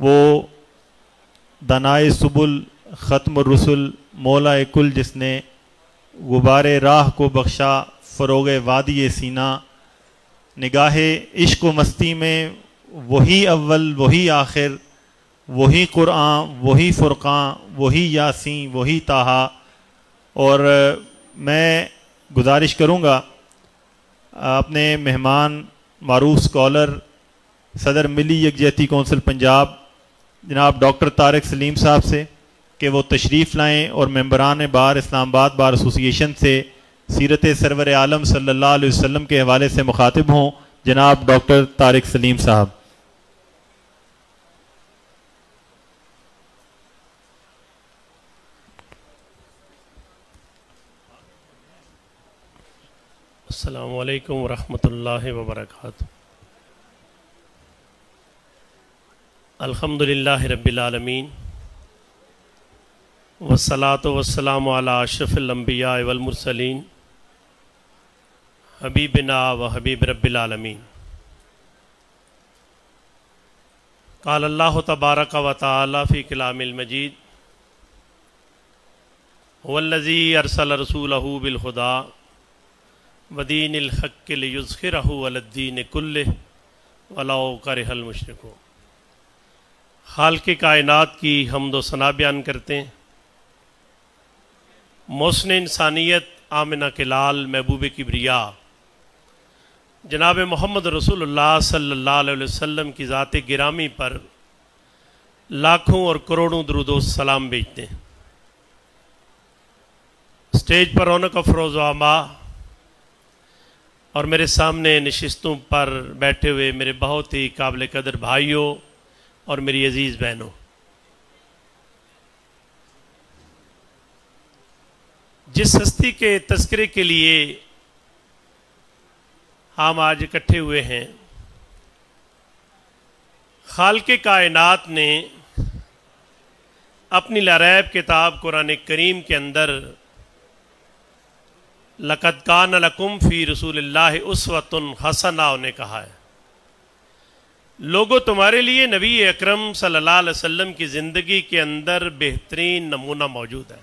वो दनाए सुबुल ख़त्म रसुल मौला कुल जिसने गुबार राह को बख्शा फ़रोग वादी सीना निगाह इश्क मस्ती में वही अव्वल वही आखिर वही कुरान वही फ़ुरक़ान वही यासीन वही ताहा और मैं गुजारिश करूँगा अपने मेहमान मारूफ़ स्कॉलर सदर मिली यकजहती कौंसिल पंजाब जनाब डॉक्टर तारक सलीम साहब से कि वो तशरीफ़ लाएँ और मम्बरान बार इस्लामाबाद बार एसोसिएशन से सीरत सरवर आलम सल्ला वसम के हवाले से मुखातिब हों जनाब डॉक्टर तारक सलीम साहब अल्लाम वरहमल वर्का अल्हम्दुलिल्लाह रब्बिलालमीन वसलात वसलाम अशरफ़लम्बिया वलमरसलिन हबीबना व हबीब रब्बिलालमीन काल अल्लाह तबारक व ताली कलामजीद वल्लज़ी अरसल रसूल बिलखुदा वदीन हक़िलखिर वलद्दीन कुल्ल वलाओ करहल मुशरक़ों हाल के कायनात की दो सना बयान करते हैं मौसन इंसानियत आमिना के लाल महबूब किबरिया जनाब मोहम्मद रसूल सल्लाम की ज़ात गिरामी पर लाखों और करोड़ों दरुदो सलाम भेजते हैं स्टेज पर रौनक अफरोज़ामा और मेरे सामने नशस्तों पर बैठे हुए मेरे बहुत ही काबिल कदर भाइयों और मेरी अजीज बहनों जिस हस्ती के तस्करे के लिए हम आज इकट्ठे हुए हैं खाल के कायनात ने अपनी लारैब किताब कुरान करीम के अंदर लकदकान लकुम फ़ी रसूल उस वतन हसना ने कहा है लोगों तुम्हारे लिए नबी अकरम सल्लल्लाहु अलैहि वसल्लम की ज़िंदगी के अंदर बेहतरीन नमूना मौजूद है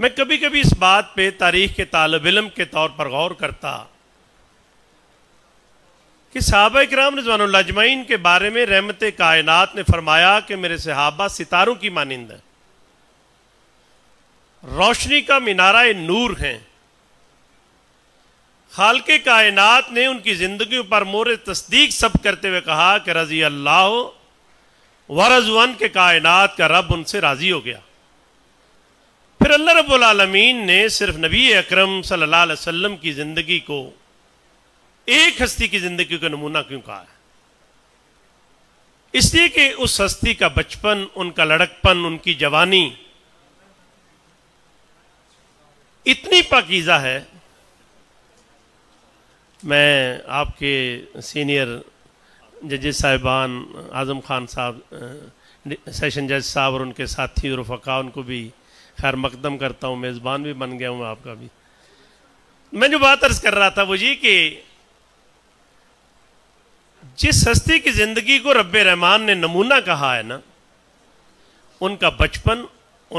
मैं कभी कभी इस बात पे तारीख के तालब इलम के तौर पर गौर करता कि सहाबा कराम रजवानजमैन के बारे में रहमत कायनात ने फरमाया कि मेरे सहाबा सितारों की मानिंद है रोशनी का मीनारा नूर हैं खाल के कायनात ने उनकी ज़िंदगी पर मोर तस्दीक सब करते हुए कहा कि रजी अल्लाह रजवान के कायनात का रब उनसे राज़ी हो गया फिर अल्लाह रबालमीन ने सिर्फ नबी अक्रम सल्लाम की ज़िंदगी को एक हस्ती की ज़िंदगी का नमूना क्यों कहा है इसलिए कि उस हस्ती का बचपन उनका लड़कपन उनकी जवानी इतनी पाकिज़ा है मैं आपके सीनियर जजेस साहिबान आज़म खान साहब सेशन जज साहब और उनके साथी और फ़का उनको भी खैर मकदम करता हूँ मेज़बान भी बन गया हूँ आपका भी मैं जो बात अर्ज़ कर रहा था वो जी कि जिस हस्ती की ज़िंदगी को रब रहमान ने नमूना कहा है ना उनका बचपन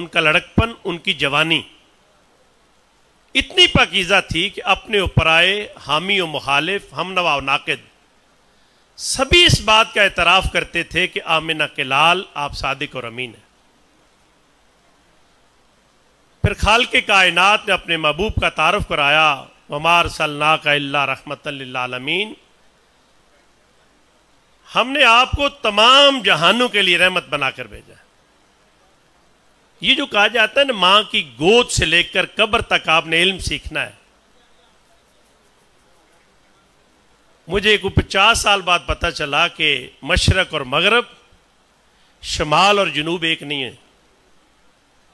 उनका लड़कपन उनकी जवानी इतनी पकीज़ा थी कि अपने उपराए हामी व मुखालिफ हम नवा नाकद सभी इस बात का एतराफ़ करते थे कि आमिना के लाल आप सादिक और अमीन हैं फिर खाल के कायनात ने अपने महबूब का तारफ़ कराया वमार सलना का अल्ला रहमत आलमीन हमने आपको तमाम जहानों के लिए रहमत बनाकर भेजा ये जो कहा जाता है ना मां की गोद से लेकर कब्र तक आपने इल्म सीखना है मुझे एक पचास साल बाद पता चला कि मशरक और मगरब शमाल और जनूब एक नहीं है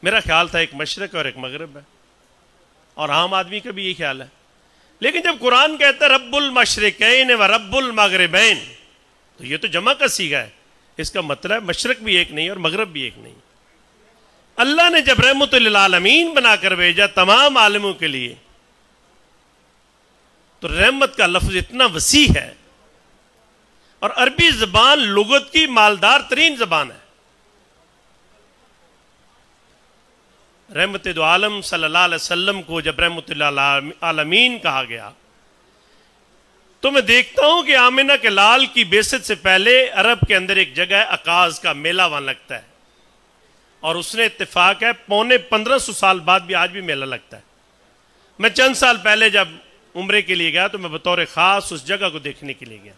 मेरा ख्याल था एक मशरक और एक मगरब है और आम आदमी का भी ये ख्याल है लेकिन जब कुरान कहता है रब्बुल मशरकैन व रब्बुल मगरबैन तो ये तो जमा का सीखा है इसका मतलब मशरक भी एक नहीं और मगरब भी एक नहीं अल्लाह ने जब रहमत आलमीन बनाकर भेजा तमाम आलमों के लिए तो रहमत का लफ्ज इतना वसी है और अरबी जबान लुगत की मालदार तरीन जबान है रहमत दो आलम सल्लाम को जब रहमत आलमीन कहा गया तो मैं देखता हूं कि आमिना के लाल की बेसत से पहले अरब के अंदर एक जगह अकाज का मेला वहां लगता है और उसने इतफाक है पौने पंद्रह सौ साल बाद भी आज भी मेला लगता है मैं चंद साल पहले जब उम्र के लिए गया तो मैं बतौर ख़ास उस जगह को देखने के लिए गया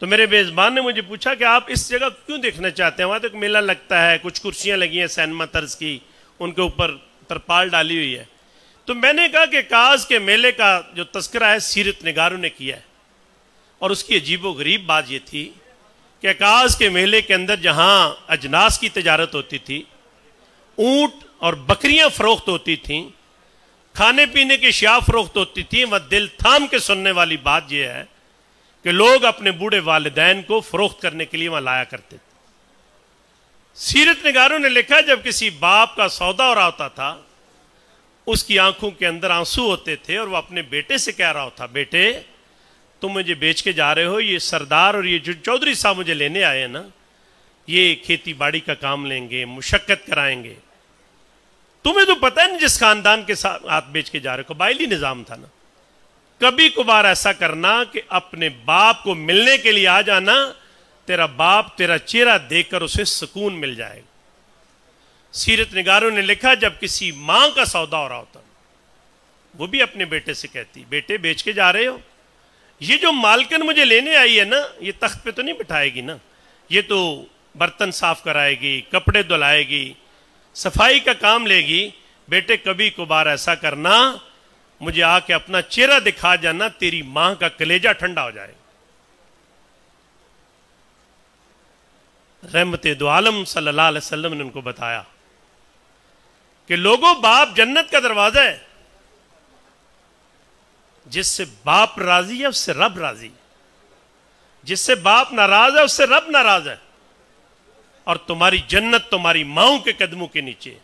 तो मेरे मेज़बान ने मुझे पूछा कि आप इस जगह क्यों देखना चाहते हैं वहां तो एक मेला लगता है कुछ कुर्सियां लगी हैं सैनमा तर्ज की उनके ऊपर तरपाल डाली हुई है तो मैंने कहा कि काज के मेले का जो तस्करा है सीरत नगारों ने किया है और उसकी अजीब व गरीब बात यह थी कि अकाज के मेले के अंदर जहां अजनास की तजारत होती थी ऊंट और बकरियां फरोख्त होती थीं खाने पीने की शिया फरोख्त होती थी वह दिल थाम के सुनने वाली बात यह है कि लोग अपने बूढ़े वालदेन को फरोख्त करने के लिए वहां लाया करते थे सीरत नगारों ने लिखा जब किसी बाप का सौदा हो रहा होता था उसकी आंखों के अंदर आंसू होते थे और वह अपने बेटे से कह रहा होता बेटे तुम मुझे बेच के जा रहे हो ये सरदार और ये चौधरी साहब मुझे लेने आए हैं ना ये खेती बाड़ी का काम लेंगे मुशक्क़त कराएंगे तुम्हें तो पता ना जिस खानदान के साथ हाथ बेच के जा रहे हो कबायली निज़ाम था ना कभी कुबार ऐसा करना कि अपने बाप को मिलने के लिए आ जाना तेरा बाप तेरा चेहरा देखकर उसे सुकून मिल जाएगा सीरत निगारों ने लिखा जब किसी मां का सौदा हो रहा होता वो भी अपने बेटे से कहती बेटे बेच के जा रहे हो ये जो मालकन मुझे लेने आई है ना ये तख्त पे तो नहीं बिठाएगी ना ये तो बर्तन साफ कराएगी कपड़े धुलाएगी सफाई का काम लेगी बेटे कभी कभार ऐसा करना मुझे आके अपना चेहरा दिखा जाना तेरी मां का कलेजा ठंडा हो जाए रहमत दुआलम सल्लल्लाहु अलैहि वसल्लम ने उनको बताया कि लोगों बाप जन्नत का दरवाजा है जिससे बाप राजी है उससे रब राजी है जिससे बाप नाराज है उससे रब नाराज है और तुम्हारी जन्नत तुम्हारी माओ के कदमों के नीचे है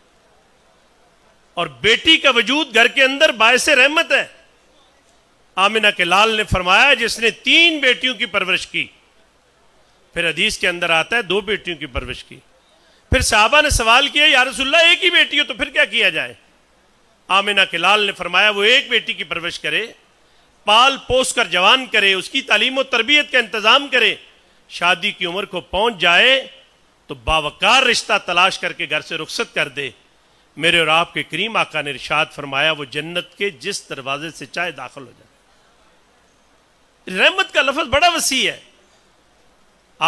और बेटी का वजूद घर के अंदर बायस रहमत है आमिना के लाल ने फरमाया जिसने तीन बेटियों की परवरिश की फिर अदीस के अंदर आता है दो बेटियों की परवरिश की फिर साहबा ने सवाल किया यार रसुल्ला एक ही बेटी हो तो फिर क्या किया जाए आमिना के लाल ने फरमाया वो एक बेटी की परवरिश करे पाल पोस कर जवान करे उसकी तालीम और तरबियत का इंतज़ाम करे शादी की उम्र को पहुंच जाए तो बावकार रिश्ता तलाश करके घर से रुख्सत कर दे मेरे और आपके करीम आका ने इर्शाद फरमाया वो जन्नत के जिस दरवाजे से चाहे दाखिल हो जाए रहमत का लफज बड़ा वसी है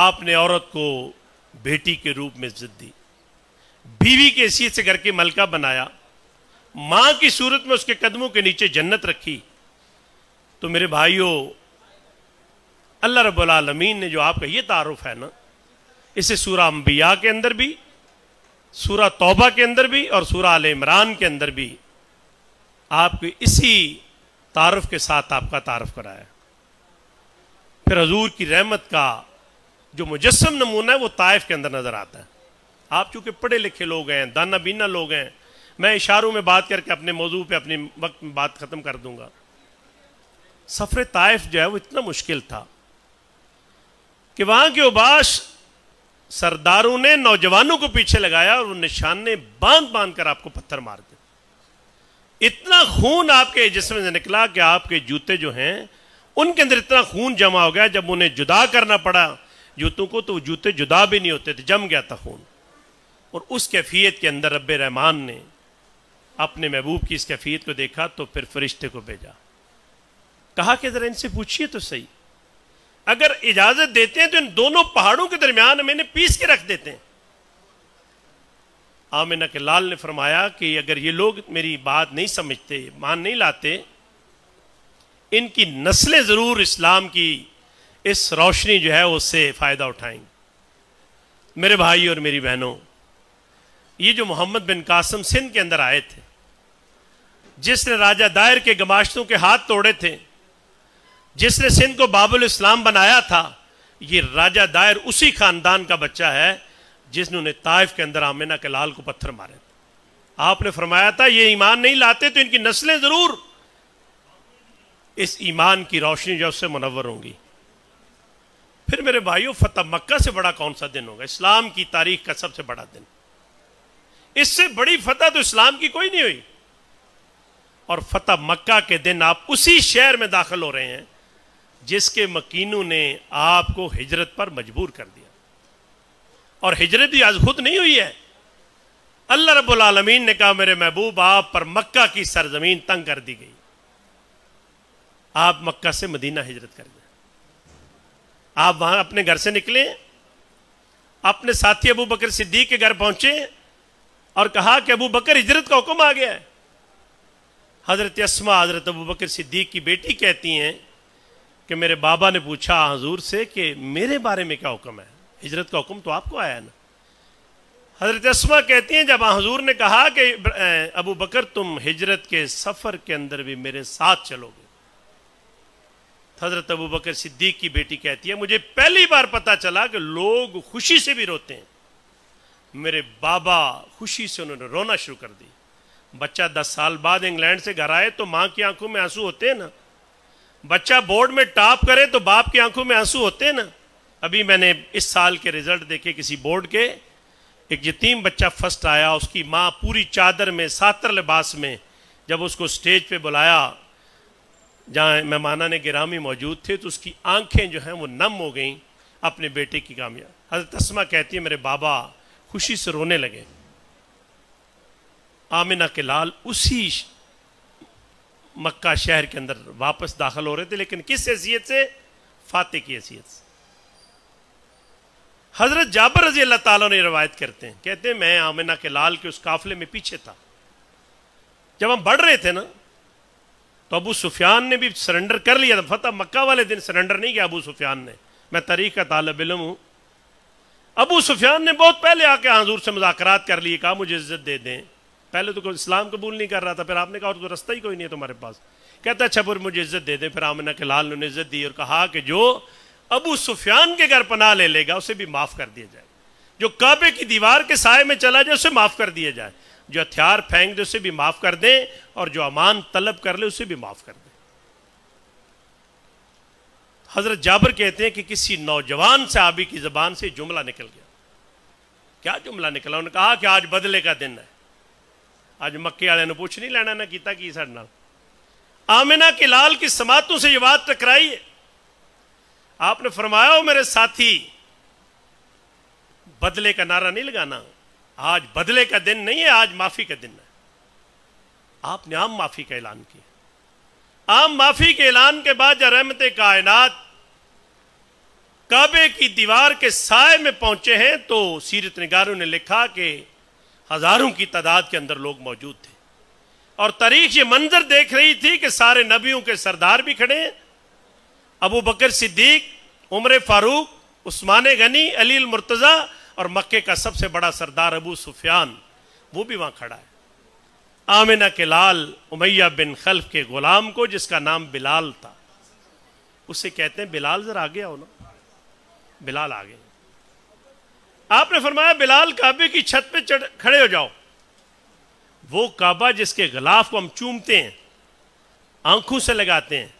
आपने औरत को बेटी के रूप में जिद दी बीवी के हैसियत से घर की मलका बनाया मां की सूरत में उसके कदमों के नीचे जन्नत रखी तो मेरे भाइयों अल्लाह रबालमीन ने जो आपका ये तारुफ है ना इसे सूरा अम्बिया के अंदर भी सूरा तौबा के अंदर भी और सूरा आल इमरान के अंदर भी आपके इसी तारफ़ के साथ आपका तारफ़ कराया फिर हजूर की रहमत का जो मुजस्म नमूना है वो ताइफ के अंदर नज़र आता है आप चूंकि पढ़े लिखे लोग हैं दाना बीना लोग हैं मैं इशारों में बात करके अपने मौजू पर अपने वक्त में बात ख़त्म कर दूंगा सफ़र ताइफ जो है वो इतना मुश्किल था कि वहां के उबाश सरदारों ने नौजवानों को पीछे लगाया और निशान ने बांध बांध कर आपको पत्थर मार दिया इतना खून आपके जिसमें से निकला कि आपके जूते जो हैं उनके अंदर इतना खून जमा हो गया जब उन्हें जुदा करना पड़ा जूतों को तो जूते जुदा भी नहीं होते थे जम गया था खून और उस कैफियत के अंदर रब रहमान ने अपने महबूब की इस कैफियत को देखा तो फिर फरिश्ते को भेजा कहा कि ज़रा इनसे पूछिए तो सही अगर इजाज़त देते हैं तो इन दोनों पहाड़ों के दरमियान हम इन्हें पीस के रख देते हैं आमिना के लाल ने फरमाया कि अगर ये लोग मेरी बात नहीं समझते मान नहीं लाते इनकी नस्लें ज़रूर इस्लाम की इस रोशनी जो है उससे फ़ायदा उठाएंगे मेरे भाई और मेरी बहनों ये जो मोहम्मद बिन कासम सिंध के अंदर आए थे जिसने राजा दायर के गमाश्तों के हाथ तोड़े थे जिसने सिंध को बाबुल इस्लाम बनाया था ये राजा दायर उसी खानदान का बच्चा है जिसने उन्हें ताइफ के अंदर आमिना के लाल को पत्थर मारे आपने फरमाया था ये ईमान नहीं लाते तो इनकी नस्लें ज़रूर इस ईमान की रोशनी जो उससे मुनवर होंगी फिर मेरे भाइयों फतेह मक्का से बड़ा कौन सा दिन होगा इस्लाम की तारीख का सबसे बड़ा दिन इससे बड़ी फतह तो इस्लाम की कोई नहीं हुई और फतेह मक्का के दिन आप उसी शहर में दाखिल हो रहे हैं जिसके मकीनों ने आपको हिजरत पर मजबूर कर दिया और हिजरत भी आज खुद नहीं हुई है अल्लाह रब्बुल आलमीन ने कहा मेरे महबूब आप पर मक्का की सरजमीन तंग कर दी गई आप मक्का से मदीना हिजरत कर गए आप वहां अपने घर से निकले अपने साथी अबू बकर सिद्दीक के घर पहुंचे और कहा कि अबू बकर हिजरत का हुक्म आ गया है हजरत असमा हजरत अबू बकर सिद्दीक की बेटी कहती हैं कि मेरे बाबा ने पूछा हजूर से कि मेरे बारे में क्या हुक्म है हिजरत का हुक्म तो आपको आया ना हजरत असमा कहती हैं जब हजूर ने कहा कि अबू बकर तुम हिजरत के सफ़र के अंदर भी मेरे साथ चलोगे तो हजरत अबू बकर सिद्दीक की बेटी कहती है मुझे पहली बार पता चला कि लोग खुशी से भी रोते हैं मेरे बाबा खुशी से उन्होंने रोना शुरू कर दी बच्चा दस साल बाद इंग्लैंड से घर आए तो माँ की आंखों में आंसू होते हैं ना बच्चा बोर्ड में टॉप करे तो बाप की आंखों में आंसू होते हैं ना अभी मैंने इस साल के रिजल्ट देखे किसी बोर्ड के एक यतीम बच्चा फर्स्ट आया उसकी माँ पूरी चादर में सातर लिबास में जब उसको स्टेज पे बुलाया जहाँ मेहमाना ने गिरामी मौजूद थे तो उसकी आंखें जो हैं वो नम हो गईं अपने बेटे की कामयाब हजरत तस्मा कहती है मेरे बाबा खुशी से रोने लगे आमिना के लाल उसी मक्का शहर के अंदर वापस दाखिल हो रहे थे लेकिन किस हैसियत से फाते की हैसियत से हजरत जाबर रजी अल्लाह ताला ने रवायत करते हैं कहते हैं मैं आमिना के लाल के उस काफले में पीछे था जब हम बढ़ रहे थे ना तो अबू सुफियान ने भी सरेंडर कर लिया था फतेह मक्का वाले दिन सरेंडर नहीं किया अबू सुफियान ने मैं तारीख का तालब इलम हूं अबू सुफियान ने बहुत पहले आके हजूर से मुजाकर कर लिए कहा मुझे इज्जत दे दें पहले तो इस्लाम कबूल नहीं कर रहा था फिर आपने कहा और तो रास्ता ही कोई नहीं है तुम्हारे पास कहता अच्छा फिर मुझे इज्जत दे दे फिर आमना के लाल ने इज्जत दी और कहा कि जो अबू सुफियान के घर पनाह ले लेगा उसे भी माफ़ कर दिया जाए जो काबे की दीवार के साय में चला जाए उसे माफ़ कर दिया जाए जो हथियार फेंक दे उसे भी माफ़ कर दें और जो अमान तलब कर ले उसे भी माफ़ कर दें हज़रत जाबर कहते हैं कि किसी नौजवान से आबी की ज़बान से जुमला निकल गया क्या जुमला निकला उन्होंने कहा कि आज बदले का दिन है आज मक्के वाले पूछ नहीं लैना इन्हें किया की साढ़े आमिना के लाल की समातों से ये बात टकराई है आपने फरमाया हो मेरे साथी बदले का नारा नहीं लगाना आज बदले का दिन नहीं है आज माफी का दिन है आपने आम माफी का ऐलान किया आम माफी के ऐलान के बाद जब रहमत कायनात काबे की दीवार के साय में पहुंचे हैं तो सीरत नगारों ने लिखा कि हज़ारों की तादाद के अंदर लोग मौजूद थे और तारीख ये मंजर देख रही थी कि सारे नबियों के सरदार भी खड़े हैं अबू बकर सिद्दीक उम्र फारूक उस्मान गनी अली मुर्तज़ा और मक्के का सबसे बड़ा सरदार अबू सुफियान वो भी वहाँ खड़ा है आमिना के लाल उमैया बिन खल्फ के ग़ुलाम को जिसका नाम बिलाल था उसे कहते हैं बिलाल ज़रा आ गया हो ना बिलाल आ गए आपने फरमाया बिलाल काबे की छत पे चढ़ खड़े हो जाओ वो काबा जिसके गलाफ को हम चूमते हैं आंखों से लगाते हैं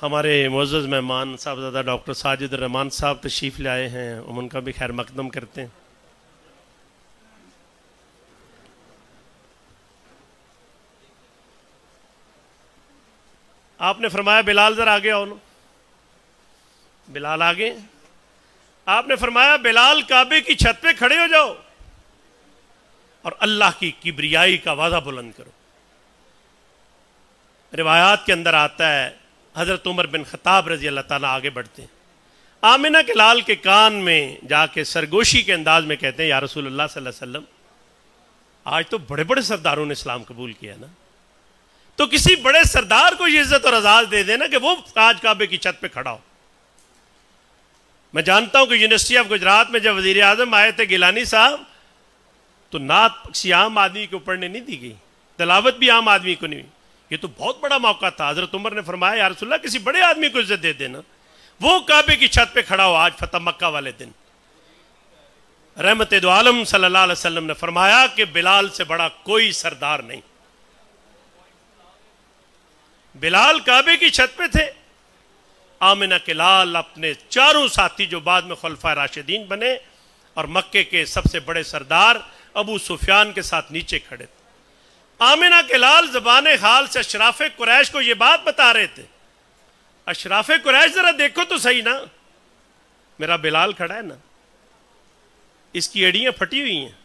हमारे मोज़ मेहमान साहबजादा डॉक्टर साजिद रहमान साहब ले आए हैं हम उनका भी खैर मकदम करते हैं आपने फरमाया बिलाल ज़रा आगे आओ बिलाल आगे आपने फरमाया बिलाल काबे की छत पे खड़े हो जाओ और अल्लाह की किबरियाई का वादा बुलंद करो रिवायात के अंदर आता है हजरत उमर बिन खताब रजी अल्लाह ताला आगे बढ़ते हैं आमिना के लाल के कान में जाके सरगोशी के अंदाज में कहते हैं या रसूल अल्लाह आज तो बड़े बड़े सरदारों ने इस्लाम कबूल किया ना तो किसी बड़े सरदार को इज्जत और आजाद दे देना कि वो आज काबे की छत पर खड़ा हो मैं जानता हूं कि यूनिवर्सिटी ऑफ गुजरात में जब वजीर आजम आए थे गिलानी साहब तो नात किसी आम आदमी को पढ़ने नहीं दी गई तलावत भी आम आदमी को नहीं ये तो बहुत बड़ा मौका था हजरत उमर ने फरमाया यारसोल्ला किसी बड़े आदमी को इज्जत दे देना वो काबे की छत पे खड़ा हो आज फतेह मक्का वाले दिन रहमत आलम सल्लल्लाहु ने फरमाया कि बिलाल से बड़ा कोई सरदार नहीं बिलाल काबे की छत पे थे आमिना के लाल अपने चारों साथी जो बाद में खलफा राशिदीन बने और मक्के के सबसे बड़े सरदार अबू सुफियान के साथ नीचे खड़े थे आमिना के लाल जबान हाल से अशराफ कुरैश को यह बात बता रहे थे अशराफ कुरैश जरा देखो तो सही ना मेरा बिलाल खड़ा है ना इसकी एड़ियां फटी हुई हैं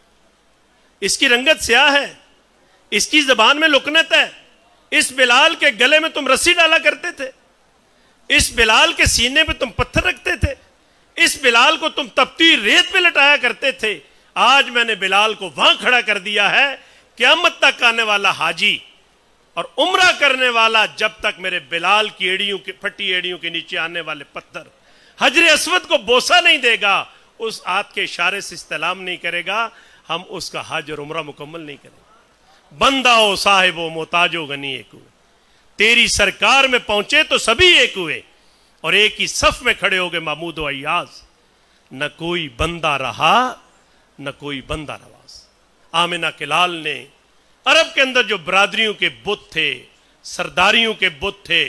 इसकी रंगत स्याह है इसकी जबान में लुकनत है इस बिलाल के गले में तुम रस्सी डाला करते थे इस बिलाल के सीने पे तुम पत्थर रखते थे इस बिलाल को तुम तपती रेत पे लटाया करते थे आज मैंने बिलाल को वहां खड़ा कर दिया है क्यामत तक आने वाला हाजी और उमरा करने वाला जब तक मेरे बिलाल की एड़ियों के फटी एड़ियों के नीचे आने वाले पत्थर हजर असवद को बोसा नहीं देगा उस आत के इशारे से इस्तेलाम नहीं करेगा हम उसका हज और मुकम्मल नहीं करेंगे बंदा हो हो मोहताजो गनी एक तेरी सरकार में पहुंचे तो सभी एक हुए और एक ही सफ में खड़े हो गए महमूद अयाज न कोई बंदा रहा न कोई बंदा नवाज आमिना के लाल ने अरब के अंदर जो बरादरियों के बुत थे सरदारियों के बुत थे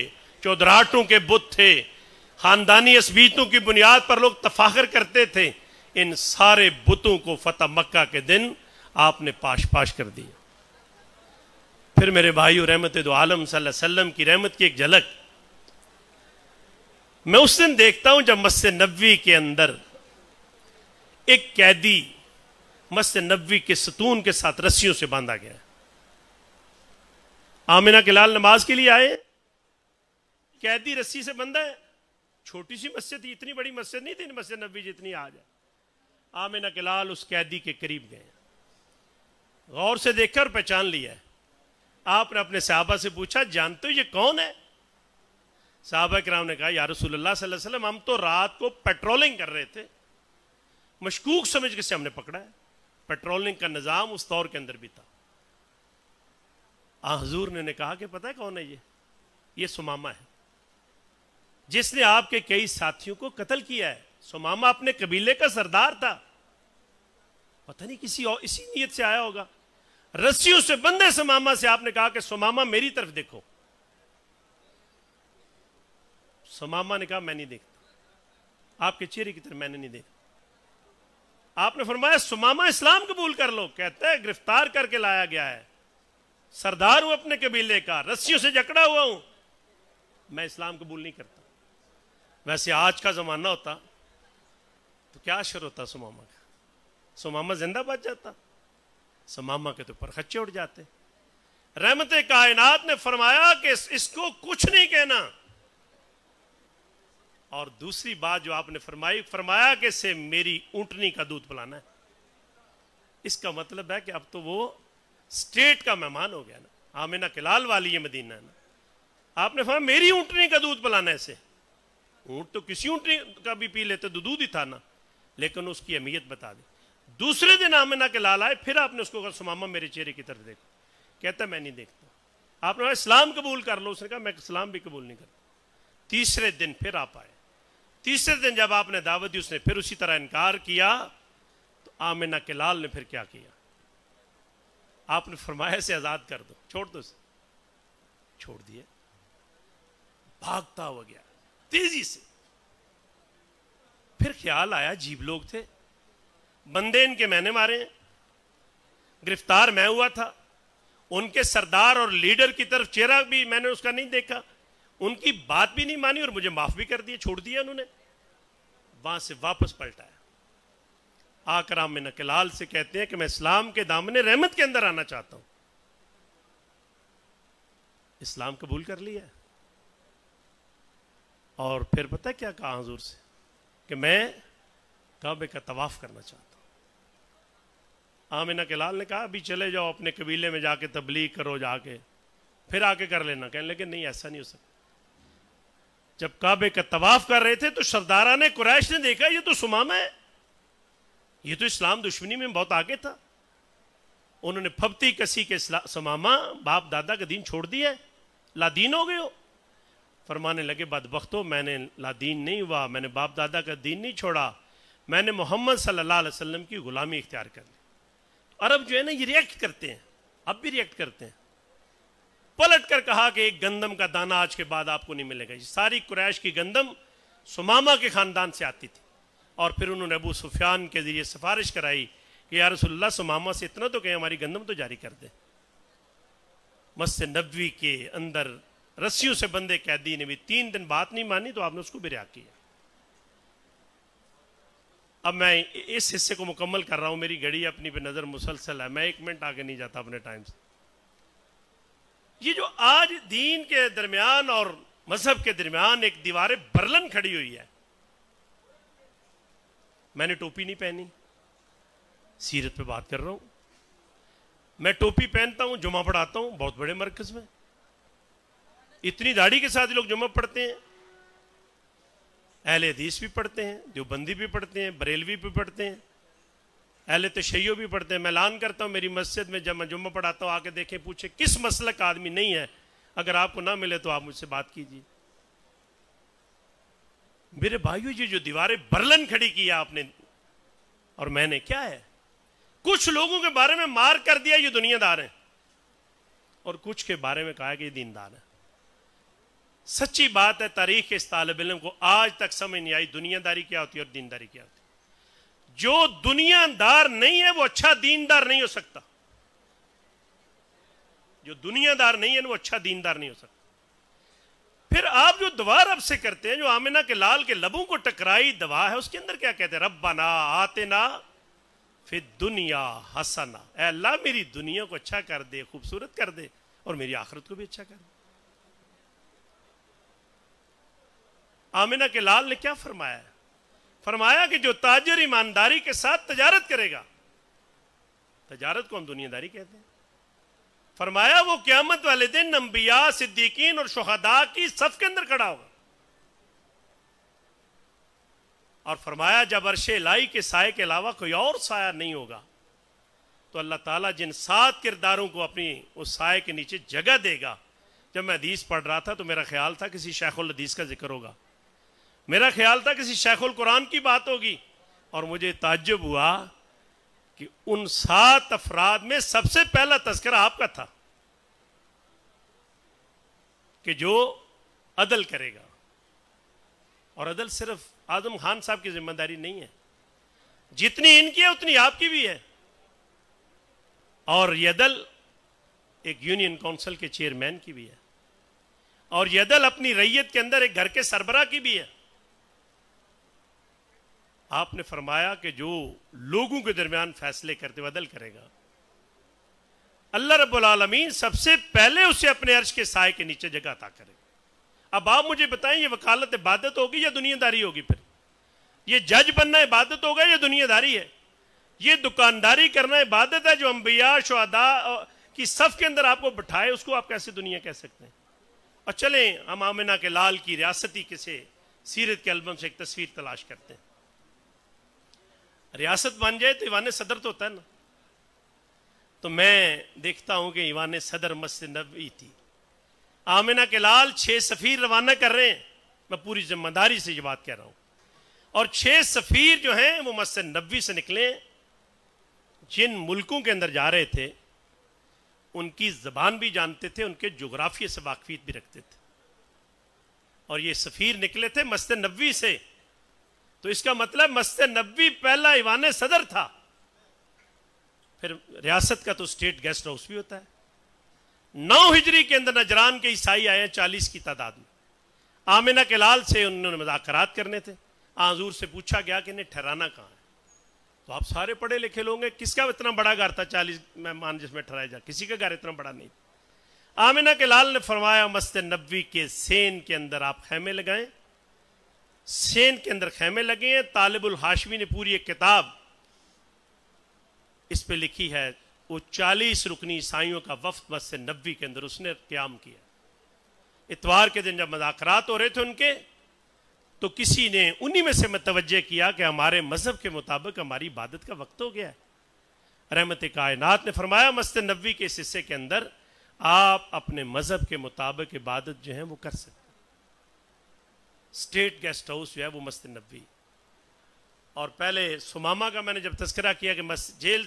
चौधराटों के बुत थे खानदानी असबीतों की बुनियाद पर लोग तफाखर करते थे इन सारे बुतों को फतेह मक्का के दिन आपने पाश पाश कर दिया फिर मेरे भाई रहमत दो आलम सल्लम की रहमत की एक झलक मैं उस दिन देखता हूं जब मस्जिद नबी के अंदर एक कैदी मस्जिद नबी के सतून के साथ रस्सियों से बांधा गया आमिना के लाल नमाज के लिए आए कैदी रस्सी से बंधा है छोटी सी मस्जिद थी इतनी बड़ी मस्जिद नहीं थी मस्जिद नबी जितनी आज है आमिना के लाल उस कैदी के करीब गए गौर से देखकर पहचान लिया है आपने अपने साहबा से पूछा जानते हो ये कौन है साहबा कराम ने कहा यार रसूलुल्लाह हम तो रात को पेट्रोलिंग कर रहे थे मशकूक समझ के से हमने पकड़ा है पेट्रोलिंग का निज़ाम उस दौर के अंदर भी था आजूर हजूर ने, ने कहा कि पता है कौन है ये ये सुमामा है जिसने आपके कई साथियों को कत्ल किया है सुमामा अपने कबीले का सरदार था पता नहीं किसी और इसी नीयत से आया होगा रस्सियों से बंधे समामा से आपने कहा कि सुमामा मेरी तरफ देखो सुमामा ने कहा मैं नहीं देखता आपके चेहरे की तरफ मैंने नहीं देखा आपने फरमाया सुमामा इस्लाम कबूल कर लो कहते हैं गिरफ्तार करके लाया गया है सरदार हूं अपने कबीले का रस्सियों से जकड़ा हुआ हूं मैं इस्लाम कबूल नहीं करता वैसे आज का जमाना होता तो क्या अशर होता सुमामा का सुमामा जिंदा बच जाता समामा के तो परखच्चे उठ जाते रहमत कायनात ने फरमाया कि इसको कुछ नहीं कहना और दूसरी बात जो आपने फरमाई फरमाया कि से मेरी ऊंटनी का दूध पिलाना है इसका मतलब है कि अब तो वो स्टेट का मेहमान हो गया ना आमिना किलाल वाली ये मदीना है ना आपने फरमा मेरी ऊंटनी का दूध पिलाना इसे ऊंट तो किसी ऊंटनी का भी पी लेते तो दूध ही था ना लेकिन उसकी अहमियत बता दी दूसरे दिन आमिना के लाल आए फिर आपने उसको कहा सुमामा मेरे चेहरे की तरफ देखो कहता मैं नहीं देखता आपने कहा इस्लाम कबूल कर लो उसने कहा मैं इस्लाम भी कबूल नहीं करता तीसरे दिन फिर आप आए तीसरे दिन जब आपने दावत दी उसने फिर उसी तरह इनकार किया तो आमिना के लाल ने फिर क्या किया आपने फरमाया से आज़ाद कर दो छोड़ दो उसे छोड़ दिया भागता हो गया तेजी से फिर ख्याल आया जीव लोग थे बंदे इनके मैंने मारे हैं गिरफ्तार मैं हुआ था उनके सरदार और लीडर की तरफ चेहरा भी मैंने उसका नहीं देखा उनकी बात भी नहीं मानी और मुझे माफ भी कर दिया छोड़ दिया उन्होंने वहां से वापस पलटाया आकर हम नकलाल से कहते हैं कि मैं इस्लाम के दामने रहमत के अंदर आना चाहता हूं इस्लाम कबूल कर लिया और फिर पता क्या कहा हजूर से कि मैं काबे का तवाफ करना चाहता हूं आमिना के लाल ने कहा अभी चले जाओ अपने कबीले में जाके तबलीग करो जाके फिर आके कर लेना कहने लगे नहीं ऐसा नहीं हो सकता जब काबे का तवाफ कर रहे थे तो सरदारा ने कुरैश ने देखा ये तो सुमामा है ये तो इस्लाम दुश्मनी में बहुत आगे था उन्होंने फपती कसी के सुमामा बाप दादा का दिन छोड़ दिया लादीन हो गए हो फरमाने लगे बदबख्तो मैंने लादीन नहीं हुआ मैंने बाप दादा का दीन नहीं छोड़ा मैंने मोहम्मद सल्लल्लाहु अलैहि वसल्लम की गुलामी इख्तियार कर ली अरब जो है ना ये रिएक्ट करते हैं अब भी रिएक्ट करते हैं पलट कर कहा कि एक गंदम का दाना आज के बाद आपको नहीं मिलेगा ये सारी कुरैश की गंदम सुमामा के ख़ानदान से आती थी और फिर उन्होंने अबू सुफियान के ज़रिए सिफारिश कराई कि यार रसुल्ला सुमामा से इतना तो कहें हमारी गंदम तो जारी कर दें मस्त नबी के अंदर रस्सियों से बंदे कैदी ने भी तीन दिन बात नहीं मानी तो आपने उसको भी रिहा किया अब मैं इस हिस्से को मुकम्मल कर रहा हूँ मेरी घड़ी अपनी पे नज़र मुसलसल है मैं एक मिनट आगे नहीं जाता अपने टाइम से ये जो आज दीन के दरमियान और मजहब के दरमियान एक दीवार बरलन खड़ी हुई है मैंने टोपी नहीं पहनी सीरत पे बात कर रहा हूं मैं टोपी पहनता हूं जुमा पढ़ाता हूं बहुत बड़े मरकज में इतनी दाढ़ी के साथ लोग जुमा पढ़ते हैं अहल हदीस भी पढ़ते हैं देवबंदी भी पढ़ते हैं बरेलवी भी पढ़ते हैं अहल तशैयो भी पढ़ते हैं मैं ऐलान करता हूँ मेरी मस्जिद में जब मैं जुम्मा पढ़ाता हूँ आके देखें पूछे किस मसल का आदमी नहीं है अगर आपको ना मिले तो आप मुझसे बात कीजिए मेरे भाइयों जी जो दीवारें बर्लन खड़ी की आपने और मैंने क्या है कुछ लोगों के बारे में मार कर दिया ये दुनियादार हैं और कुछ के बारे में कहा कि ये दीनदार है सच्ची बात है तारीख इस तालब इलम को आज तक समझ नहीं आई दुनियादारी क्या होती है और दीनदारी क्या होती है जो दुनियादार नहीं है वो अच्छा दीनदार नहीं हो सकता जो दुनियादार नहीं है वो अच्छा दीनदार नहीं हो सकता फिर आप जो दवा रब से करते हैं जो आमिना के लाल के लबों को टकराई दवा है उसके अंदर क्या कहते हैं रब्बाना ना फिर दुनिया हसना अल्लाह मेरी दुनिया को अच्छा कर दे खूबसूरत कर दे और मेरी आखिरत को भी अच्छा कर दे आमिना के लाल ने क्या फरमाया फरमाया कि जो ताजर ईमानदारी के साथ तजारत करेगा तजारत को हम दुनियादारी कहते हैं फरमाया वो क्यामत वाले दिन अंबिया सिद्दीकीन और शहदा की सफ के अंदर खड़ा होगा और फरमाया जब अरशे लाई के साय के अलावा कोई और साया नहीं होगा तो अल्लाह ताला जिन सात किरदारों को अपनी उस साय के नीचे जगह देगा जब मैं हदीस पढ़ रहा था तो मेरा ख्याल था किसी शेखुल हदीस का जिक्र होगा मेरा ख्याल था किसी शेखुल कुरान की बात होगी और मुझे ताज्जुब हुआ कि उन सात अफराद में सबसे पहला तस्करा आपका था कि जो अदल करेगा और अदल सिर्फ आजम खान साहब की जिम्मेदारी नहीं है जितनी इनकी है उतनी आपकी भी है और यदल एक यूनियन काउंसिल के चेयरमैन की भी है और यदल अपनी रैयत के अंदर एक घर के सरबरा की भी है आपने फरमाया कि जो लोगों के दरमियान फैसले करते हुए अदल करेगा अल्लाह रबालमीन सबसे पहले उसे अपने अर्श के साय के नीचे जगह अता करे अब आप मुझे बताएं ये वकालत इबादत होगी या दुनियादारी होगी फिर ये जज बनना इबादत होगा या दुनियादारी है ये दुकानदारी करना इबादत है जो अम्बिया शहदा की सफ के अंदर आपको बैठाए उसको आप कैसे दुनिया कह सकते हैं और चलें हम आमिना के लाल की रियासती किसे सीरत के एल्बम से एक तस्वीर तलाश करते हैं रियासत बन जाए तो ईवान सदर तो होता है ना तो मैं देखता हूं कि ईवान सदर मस्जिद नबी थी आमिना के लाल छह सफ़ीर रवाना कर रहे हैं मैं पूरी जिम्मेदारी से ये बात कह रहा हूं और छह सफ़ीर जो हैं वो मस्जिद नबी से निकले जिन मुल्कों के अंदर जा रहे थे उनकी जबान भी जानते थे उनके जोग्राफी से वाकफियत भी रखते थे और ये सफ़ीर निकले थे मस्जिद नबी से तो इसका मतलब मस्त नब्बी पहला ईवान सदर था फिर रियासत का तो स्टेट गेस्ट हाउस भी होता है नौ हिजरी के अंदर नजरान के ईसाई आए चालीस की तादाद में आमिना के लाल से उन्होंने मजाकरात करने थे आजूर से पूछा गया कि इन्हें ठहराना कहाँ है तो आप सारे पढ़े लिखे लोग हैं किसका इतना बड़ा घर था चालीस मेहमान जिसमें ठहराया जा किसी का घर इतना बड़ा नहीं आमिना के लाल ने फरमाया मस्त नब्बी के सेन के अंदर आप खेमे लगाएं सेन के अंदर खेमे लगे हैं तालिबुल हाशमी ने पूरी एक किताब इस पे लिखी है वो चालीस रुकनी ईसाइयों का वफ्त मस्त नब्बी के अंदर उसने क्याम किया इतवार के दिन जब मदाकरात हो रहे थे उनके तो किसी ने उन्हीं में से मतवजह किया कि हमारे मजहब के मुताबिक हमारी इबादत का वक्त हो गया है रहमत कायनात ने फरमाया मस्त नबी के इस हिस्से के अंदर आप अपने मजहब के मुताबिक इबादत जो है वो कर सकते स्टेट गेस्ट हाउस जो है वो मस्जिद नबी और पहले सुमामा का मैंने जब तस्करा किया कि जेल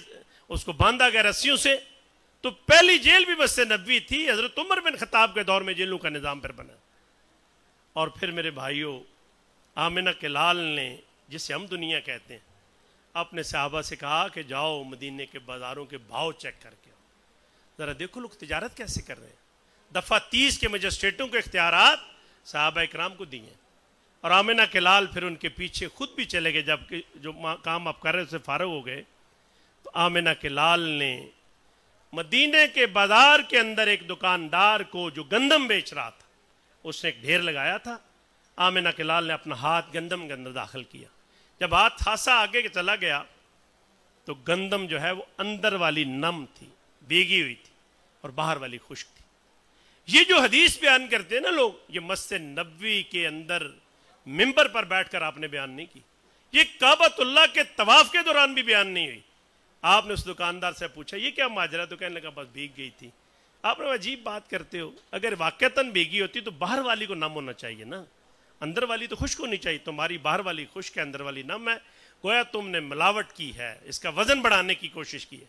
उसको बांधा गया रस्सी से तो पहली जेल भी मस्जिद नबी थी हज़रत उमर बिन खताब के दौर में जेलों का निज़ाम फिर बना और फिर मेरे भाइयों आमिना के लाल ने जिसे हम दुनिया कहते हैं अपने सहाबा से कहा कि जाओ मदीने के बाज़ारों के भाव चेक करके ज़रा देखो लोग तजारत कैसे कर रहे हैं दफ़ा तीस के मजिस्ट्रेटों के इख्तियार साहबा इक्राम को दिए और आमिना के लाल फिर उनके पीछे खुद भी चले गए जबकि जो काम आप कर रहे उससे फारग हो गए तो आमिना के लाल ने मदीने के बाजार के अंदर एक दुकानदार को जो गंदम बेच रहा था उसने एक ढेर लगाया था आमिना के लाल ने अपना हाथ गंदम के अंदर दाखिल किया जब हाथ खासा आगे चला गया तो गंदम जो है वो अंदर वाली नम थी बेगी हुई थी और बाहर वाली खुश्क थी ये जो हदीस बयान करते हैं ना लोग ये मस्से नबी के अंदर मिंबर पर बैठकर आपने बयान नहीं की ये काबतुल्ला के तवाफ के दौरान भी बयान नहीं हुई आपने उस दुकानदार से पूछा ये क्या माजरा तो कहने लगा बस भीग गई थी आपने अजीब बात करते हो अगर वाक्यता भीगी होती तो बाहर वाली को नम होना चाहिए ना अंदर वाली तो खुश्क होनी चाहिए तुम्हारी बाहर वाली खुश्क है अंदर वाली नम है गोया तुमने मिलावट की है इसका वजन बढ़ाने की कोशिश की है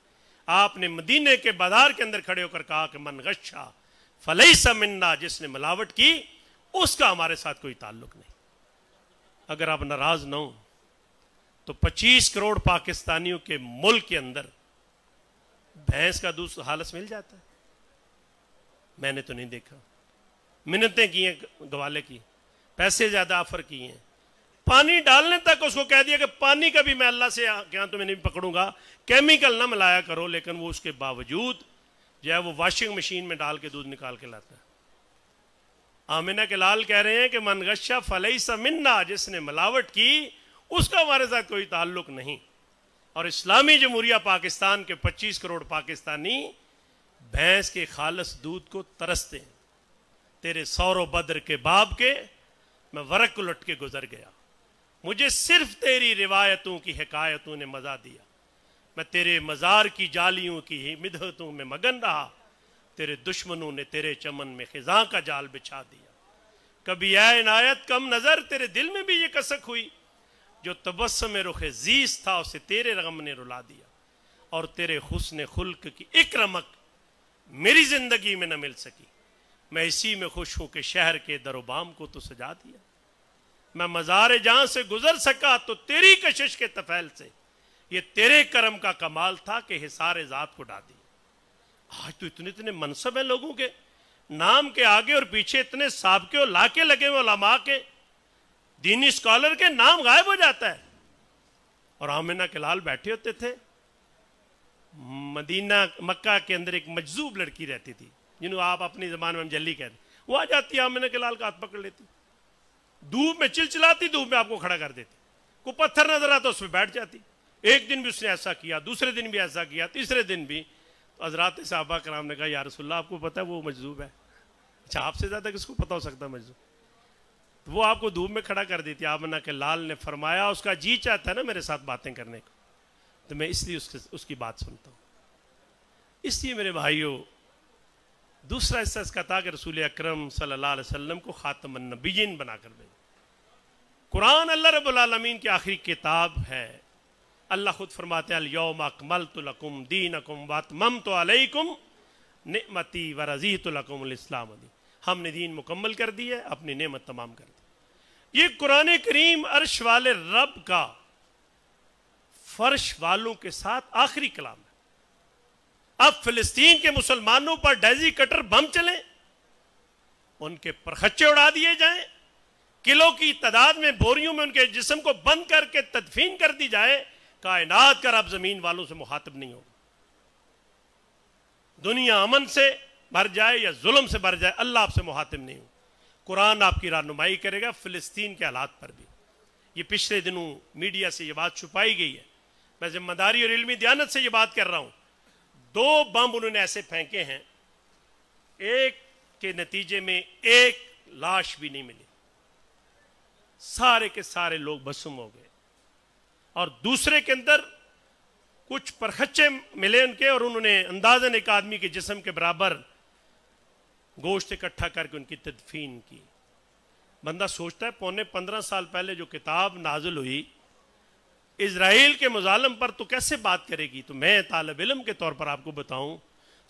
आपने मदीने के बाजार के अंदर खड़े होकर कहा कि मन गच्छा फलई समिन्ना जिसने मिलावट की उसका हमारे साथ कोई ताल्लुक नहीं अगर आप नाराज ना हो तो 25 करोड़ पाकिस्तानियों के मुल्क के अंदर भैंस का दूध हालस मिल जाता है मैंने तो नहीं देखा मिन्नतें की हैं गवाले की पैसे ज्यादा ऑफर किए हैं पानी डालने तक उसको कह दिया कि पानी का भी मैं अल्लाह से क्या तो मैं नहीं पकड़ूंगा केमिकल ना मिलाया करो लेकिन वो उसके बावजूद जो है वो वॉशिंग मशीन में डाल के दूध निकाल के लाता है आमिना के लाल कह रहे हैं कि मनगशा फलई समिन्ना जिसने मिलावट की उसका हमारे साथ कोई ताल्लुक नहीं और इस्लामी जमहूरिया पाकिस्तान के 25 करोड़ पाकिस्तानी भैंस के खालस दूध को तरसते हैं तेरे सौर बद्र के बाब के मैं वरक उलट के गुजर गया मुझे सिर्फ तेरी रिवायतों की हकायतों ने मज़ा दिया मैं तेरे मज़ार की जालियों की मिधतों में मगन रहा तेरे दुश्मनों ने तेरे चमन में खिजा का जाल बिछा दिया कभी यह इनायत कम नज़र तेरे दिल में भी ये कसक हुई जो तबस्म रुख जीस था उसे तेरे रगम ने रुला दिया और तेरे हुसन खुल्क की एक रमक मेरी ज़िंदगी में न मिल सकी मैं इसी में खुश हूं कि शहर के दरोबाम को तो सजा दिया मैं मज़ार जहाँ से गुजर सका तो तेरी कशिश के तफैल से ये तेरे करम का कमाल था कि हिसार ज़ात को डा दी आज तो इतने इतने मनसब हैं लोगों के नाम के आगे और पीछे इतने सबके और लाके लगे हुए लमा के दीनी स्कॉलर के नाम गायब हो जाता है और आमिना के लाल बैठे होते थे मदीना मक्का के अंदर एक मजजूब लड़की रहती थी जिन्हों आप अपनी जबान में जल्दी कहते वो आ जाती है आमिना के लाल का हाथ पकड़ लेती धूप में चिलचिलाती धूप में आपको खड़ा कर देती को पत्थर नजर आता उसमें बैठ जाती एक दिन भी उसने ऐसा किया दूसरे दिन भी ऐसा किया तीसरे दिन भी हजरात साहबा कराम ने कहा यार रसुल्ला आपको पता है वो मजदूब है अच्छा आपसे ज़्यादा किसको पता हो सकता है मजदूब तो वो आपको धूप में खड़ा कर देती आमना के लाल ने फरमाया उसका जी चाहता है ना मेरे साथ बातें करने को तो मैं इसलिए उसके उसकी बात सुनता हूँ इसलिए मेरे भाइयों दूसरा हिस्सा इसका था कि रसूल अक्रम सल्लाम को ख़ातमनबीन बनाकर भेज कुरान अल्लाह रबालमीन की आखिरी किताब है अल्लाह खुद फरमाते अलयम अकमल तुलकुम दीन अकुम तो अलकुम नमती व हमने दीन मुकम्मल कर दी है अपनी नमत तमाम कर दी ये कुरान करीम अर्श वाले रब का फर्श वालों के साथ आखिरी कलाम है अब फिलिस्तीन के मुसलमानों पर डेजी कटर बम चले उनके परखच्चे उड़ा दिए जाए किलो की तादाद में बोरियों में उनके जिसम को बंद करके तदफीन कर दी जाए कायनात का रब ज़मीन वालों से मुखातब नहीं होगा दुनिया अमन से भर जाए या जुल्म से भर जाए अल्लाह आपसे मुहातिब नहीं हो कुरान आपकी रहनुमाई करेगा फ़िलिस्तीन के हालात पर भी ये पिछले दिनों मीडिया से ये बात छुपाई गई है मैं जिम्मेदारी और इलमी दयानत से ये बात कर रहा हूँ दो बम उन्होंने ऐसे फेंके हैं एक के नतीजे में एक लाश भी नहीं मिली सारे के सारे लोग भसुम हो गए और दूसरे के अंदर कुछ परखच्चे मिले उनके और उन्होंने अंदाजन एक आदमी के जिसम के बराबर गोश्त इकट्ठा करके उनकी तदफीन की बंदा सोचता है पौने पंद्रह साल पहले जो किताब नाजुल हुई इसराइल के मुजालम पर तो कैसे बात करेगी तो मैं तालब इलम के तौर पर आपको बताऊं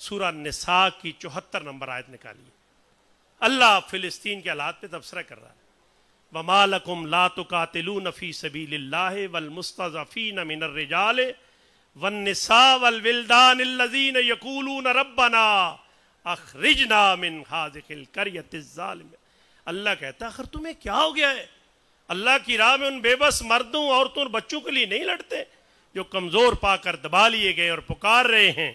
सूरा निसा की चौहत्तर नंबर आयत निकाली अल्लाह फिलिस्तीन के हालात पे तबसरा कर रहा है वमालकुम लातुकातिलू नफ़ी सबील वलमुस्तफ़ी नमिनजाल वनसा वलविल्दानजीन यकूलून रबना अखरिजना मिन हाजिल करयतिजाल अल्लाह कहता आखिर तुम्हें क्या हो गया है अल्लाह की राह में उन बेबस मर्दों औरतों और बच्चों के लिए नहीं लड़ते जो कमज़ोर पाकर दबा लिए गए और पुकार रहे हैं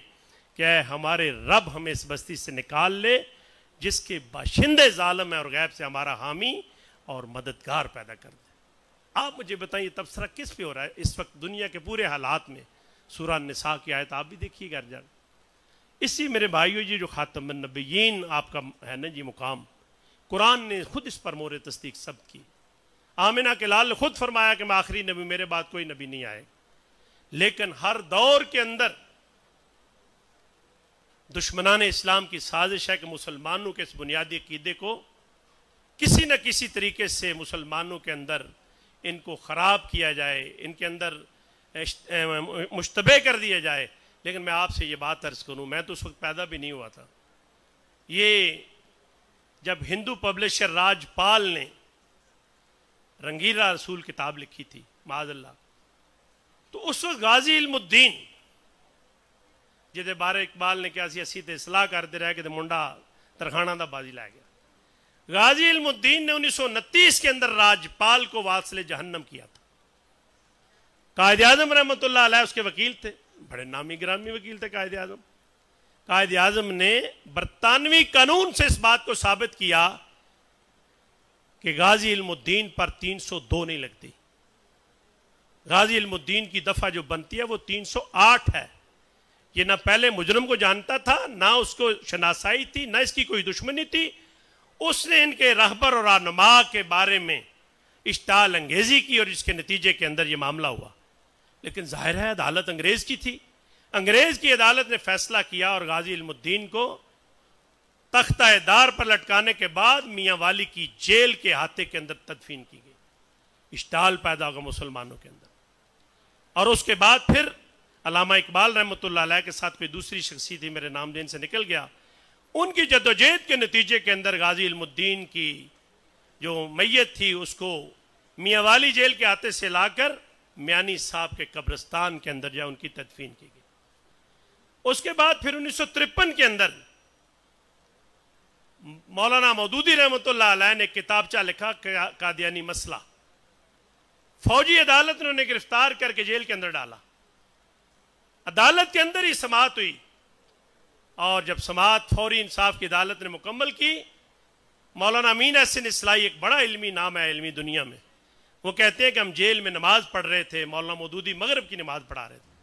क्या है हमारे रब हमें इस बस्ती से निकाल ले जिसके बाशिंदे ालम है और गैब से हमारा हामी और मददगार पैदा कर दे आप मुझे बताइए तबसरा किस पे हो रहा है इस वक्त दुनिया के पूरे हालात में सूरा निसा की आयत आप भी देखिएगा अर्जन इसी मेरे भाइयों जी जो खातम नबीन आपका है ना जी मुकाम कुरान ने खुद इस पर मोर तस्दीक सब की आमिना के लाल ने खुद फरमाया कि मैं आखिरी नबी मेरे बाद कोई नबी नहीं आए लेकिन हर दौर के अंदर दुश्मनान इस्लाम की साजिश है कि मुसलमानों के इस बुनियादी अकीदे को किसी न किसी तरीके से मुसलमानों के अंदर इनको ख़राब किया जाए इनके अंदर मुशतबे कर दिया जाए लेकिन मैं आपसे ये बात अर्ज़ करूँ मैं तो उस वक्त पैदा भी नहीं हुआ था ये जब हिंदू पब्लिशर राजपाल ने रंगीला रसूल किताब लिखी थी माजल्ला तो उस वक्त गाजी इलमुद्दीन ਜਿਹਦੇ बारे इकबाल ने कहा ਸੀ असी तो ਸਲਾਹ करते रहे कि मुंडा तरखाणा का बाजी लै गया गाजी इलमुद्दीन ने उन्नीस के अंदर राजपाल को वासले जहन्नम किया था कायद आजम रहमत उसके वकील थे बड़े नामी ग्रामी वकील थे कायद आजम कायद आजम ने बरतानवी कानून से इस बात को साबित किया कि गाजी इलमुद्दीन पर 302 नहीं लगती गाजी इलमुद्दीन की दफा जो बनती है वो 308 है ये ना पहले मुजरम को जानता था ना उसको शनासाई थी ना इसकी कोई दुश्मनी थी उसने इनके रहबर और रहनुमा के बारे में इश्ताल अंगेजी की और इसके नतीजे के अंदर यह मामला हुआ लेकिन जाहिर है अदालत अंग्रेज की थी अंग्रेज की अदालत ने फैसला किया और गाजी इलमुद्दीन को तख्तादार पर लटकाने के बाद मियाँ वाली की जेल के हाथे के अंदर तदफीन की गई इश्ताल पैदा होगा मुसलमानों के अंदर और उसके बाद फिर अलामा इकबाल रहमत के साथ कोई दूसरी शख्सियत थी मेरे नामदेन से निकल गया उनकी जदोजहद के नतीजे के अंदर गाजी अलमुद्दीन की जो मैयत थी उसको मियावाली जेल के आते से लाकर म्यानी साहब के कब्रस्तान के अंदर जा उनकी तदफीन की गई उसके बाद फिर उन्नीस सौ तिरपन के अंदर मौलाना मौदूदी रहमत ने किताबचा लिखा कादियानी मसला फौजी अदालत ने उन्हें गिरफ्तार करके जेल के अंदर डाला अदालत के अंदर ही समात हुई और जब समात फौरी इंसाफ की अदालत ने मुकम्मल की मौलाना अमीन अहसिन इसलाई एक बड़ा इलमी नाम है इलमी दुनिया में वो कहते हैं कि हम जेल में नमाज पढ़ रहे थे मौलाना मदूदी मगरब की नमाज पढ़ा रहे थे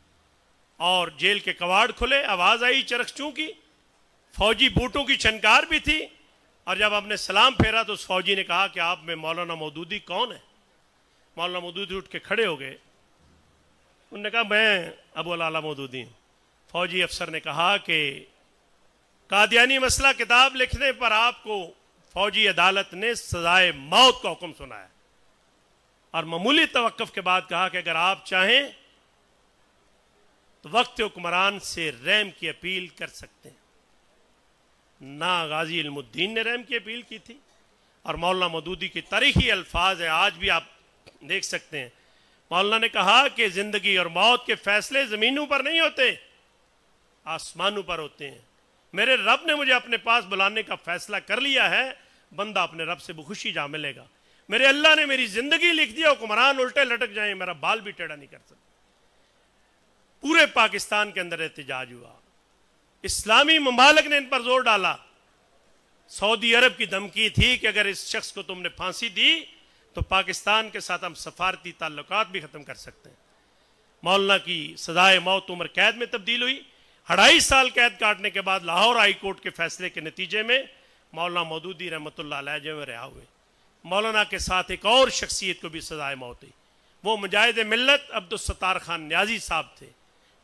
और जेल के कवाड़ खुले आवाज़ आई चरखचू की फौजी बूटों की छनकार भी थी और जब आपने सलाम फेरा तो उस फौजी ने कहा कि आप में मौलाना मदूदी कौन है मौलाना मदूदी उठ के खड़े हो गए उनने कहा मैं अबू अला मदूदी हूँ फौजी अफसर ने कहा कि कादियानी मसला किताब लिखने पर आपको फौजी अदालत ने सजाए मौत का हुक्म सुनाया और मामूली तवक्फ के बाद कहा कि अगर आप चाहें तो वक्त हुक्मरान से रैम की अपील कर सकते हैं ना गाजी इलमुद्दीन ने रैम की अपील की थी और मौलाना मदूदी की तारीखी अल्फाज है आज भी आप देख सकते हैं मौलाना ने कहा कि जिंदगी और मौत के फैसले जमीनों पर नहीं होते आसमानों पर होते हैं मेरे रब ने मुझे अपने पास बुलाने का फैसला कर लिया है बंदा अपने रब से बखुशी जा मिलेगा मेरे अल्लाह ने मेरी जिंदगी लिख दिया हुक्मरान उल्टे लटक जाए मेरा बाल भी टेढ़ा नहीं कर सकता पूरे पाकिस्तान के अंदर एहतजाज हुआ इस्लामी ममालक ने इन पर जोर डाला सऊदी अरब की धमकी थी कि अगर इस शख्स को तुमने फांसी दी तो पाकिस्तान के साथ हम सफारती ताल्लुकात भी ख़त्म कर सकते हैं मौलाना की सजाए मौत उम्र कैद में तब्दील हुई अढ़ाई साल कैद काटने के बाद लाहौर हाई कोर्ट के फैसले के नतीजे में मौलाना मदूदी रहमत लाज में रिहा हुए मौलाना के साथ एक और शख्सियत को भी सजाए मौत हुई वो मुजाहिद मिलत अब्दुलस्तार खान न्याजी साहब थे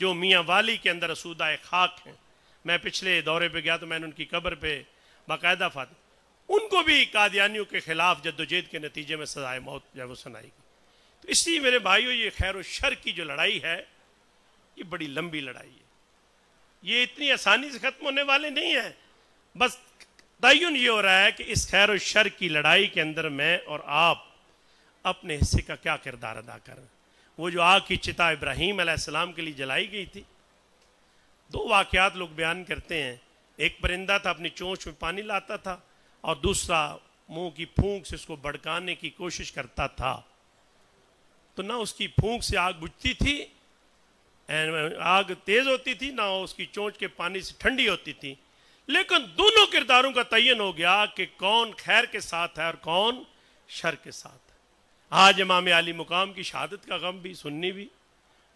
जो मियाँ वाली के अंदर असूदा खाक हैं मैं पिछले दौरे पर गया तो मैंने उनकी कब्र पे बाकायदा फात उनको भी कादियानियों के ख़िलाफ़ जद्दोजहद के नतीजे में सजाए मौत जो है वो सुनाई गई तो इसलिए मेरे भाइयों ये खैर शर की जो लड़ाई है ये बड़ी लंबी लड़ाई है ये इतनी आसानी से ख़त्म होने वाले नहीं है बस तयन ये हो रहा है कि इस खैर शर की लड़ाई के अंदर मैं और आप अपने हिस्से का क्या किरदार अदा कर वो जो आग की चिता इब्राहिम आसमाम के लिए जलाई गई थी दो वाक़ात लोग बयान करते हैं एक परिंदा था अपनी चोंच में पानी लाता था और दूसरा मुंह की फूंक से उसको भड़काने की कोशिश करता था तो ना उसकी फूंक से आग बुझती थी आग तेज होती थी ना उसकी चोंच के पानी से ठंडी होती थी लेकिन दोनों किरदारों का तयन हो गया कि कौन खैर के साथ है और कौन शर के साथ है आज इमाम अली मुकाम की शहादत का गम भी सुन्नी भी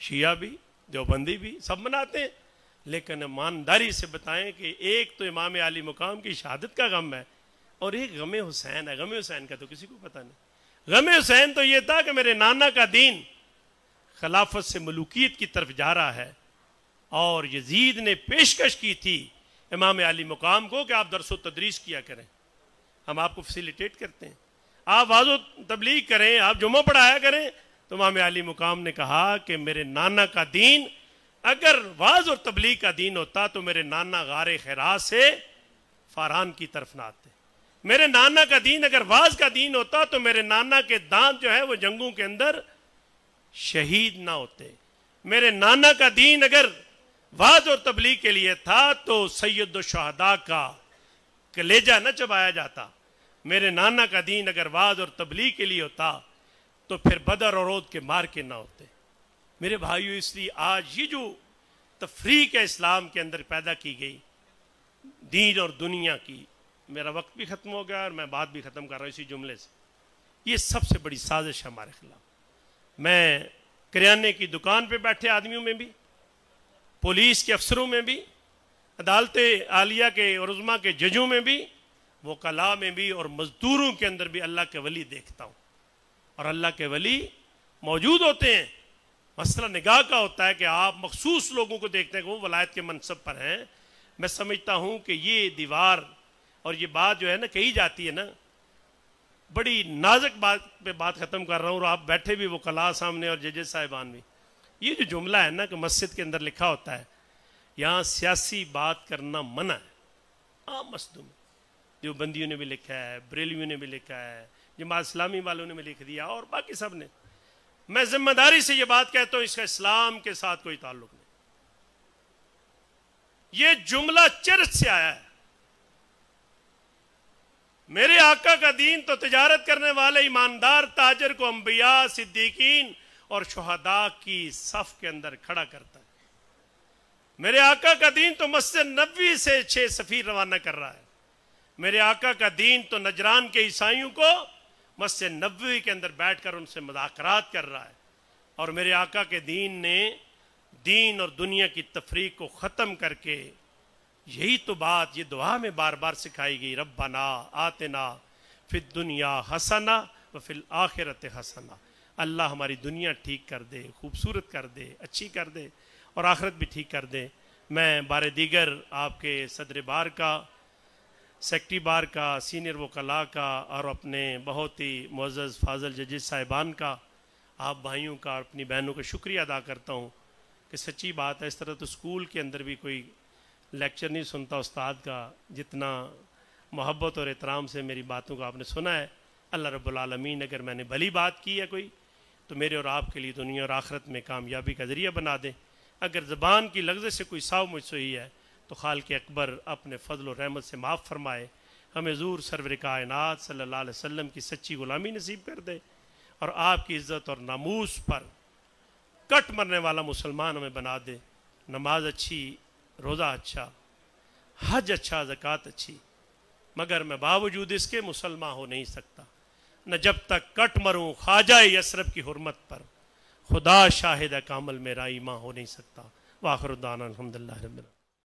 शिया भी देवबंदी भी सब मनाते हैं लेकिन ईमानदारी से बताएं कि एक तो इमाम अली मुकाम की शहादत का गम है और एक गम हुसैन है गम हुसैन का तो किसी को पता नहीं गम हुसैन तो ये था कि मेरे नाना का दीन खिलाफत से मलूकियत की तरफ जा रहा है और यजीद ने पेशकश की थी इमाम अली मुकाम को कि आप दरसो तदरीस किया करें हम आपको फैसिलिटेट करते हैं आप वाजो तबलीग करें आप जुमा पढ़ाया करें तो इमाम अली मुकाम ने कहा कि मेरे नाना का दीन अगर वाज और तबलीग का दीन होता तो मेरे नाना गार खैरा से फारान की तरफ ना आते मेरे नाना का दीन अगर वाज का दीन होता तो मेरे नाना के दांत जो है वो जंगों के अंदर शहीद ना होते मेरे नाना का दीन अगर वाज और तबलीग के लिए था तो सैयद शहदा का कलेजा न चबाया जाता मेरे नाना का दीन अगर वाज और तबलीग के लिए होता तो फिर बदर और रोद के मार के ना होते मेरे भाइयों इसलिए आज ये जो तफरीक है इस्लाम के अंदर पैदा की गई दीन और दुनिया की मेरा वक्त भी ख़त्म हो गया और मैं बात भी ख़त्म कर रहा हूँ इसी जुमले से ये सबसे बड़ी साजिश है हमारे खिलाफ मैं किराने की दुकान पे बैठे आदमियों में भी पुलिस के अफसरों में भी अदालत आलिया के और उजमा के जजों में भी वो कला में भी और मजदूरों के अंदर भी अल्लाह के वली देखता हूँ और अल्लाह के वली मौजूद होते हैं मसला निगाह का होता है कि आप मखसूस लोगों को देखते हैं कि वो वलायत के मनसब पर हैं मैं समझता हूँ कि ये दीवार और ये बात जो है ना कही जाती है ना बड़ी नाजुक बात पे बात ख़त्म कर रहा हूँ और आप बैठे भी वो कला सामने और जजेज साहिबान भी ये जो जुमला है ना कि मस्जिद के अंदर लिखा होता है यहाँ सियासी बात करना मना है आम मसदूम जो बंदियों ने भी लिखा है बरेलियों ने भी लिखा है जमात इस्लामी वालों ने भी लिख दिया और बाकी सब ने मैं जिम्मेदारी से ये बात कहता हूँ इसका इस्लाम के साथ कोई ताल्लुक नहीं ये जुमला चर्च से आया है मेरे आका का दीन तो तजारत करने वाले ईमानदार ताजर को अम्बिया सिद्दीकीन और शहदा की सफ के अंदर खड़ा करता है मेरे आका का दीन तो मस्जिद नबी से छह सफीर रवाना कर रहा है मेरे आका का दीन तो नजरान के ईसाइयों को मस्जिद नबी के अंदर बैठकर उनसे मदाकरात कर रहा है और मेरे आका के दीन ने दीन और दुनिया की तफरीक को ख़त्म करके यही तो बात ये दुआ में बार बार सिखाई गई रब्बाना आतना फिर दुनिया हसना व फिर आखिरत हसना अल्लाह हमारी दुनिया ठीक कर दे खूबसूरत कर दे अच्छी कर दे और आखिरत भी ठीक कर दे मैं बार दीगर आपके सदर बार का सेक्टरी बार का सीनियर वकला का और अपने बहुत ही मोज़ फाजल जजिस साहिबान का आप भाइयों का और अपनी बहनों का शुक्रिया अदा करता हूँ कि सच्ची बात है इस तरह तो स्कूल के अंदर भी कोई लेक्चर नहीं सुनता उस्ताद का जितना मोहब्बत और एहतराम से मेरी बातों को आपने सुना है अल्लाह रब्लमीन अगर मैंने भली बात की है कोई तो मेरे और आपके लिए दुनिया और आखरत में कामयाबी का ज़रिया बना दें अगर ज़बान की लफ्ज़ से कोई साव मुझसे ही है तो खाल के अकबर अपने फजल और रहमत से माफ़ फरमाए हमें ज़ूर सरवर कायनात सल्ला वसम की सच्ची ग़ुलामी नसीब कर दे और आपकी इज़्ज़त और नामूस पर कट मरने वाला मुसलमान हमें बना दे नमाज अच्छी रोज़ा अच्छा हज अच्छा ज़क़़त अच्छी मगर मैं बावजूद इसके मुसलमान हो नहीं सकता न जब तक कट मरूँ ख्वाजा यशरफ की हरमत पर खुदा शाहिद कामल मेरा ईमा हो नहीं सकता वाखरुद्दान अलहमदिल्ला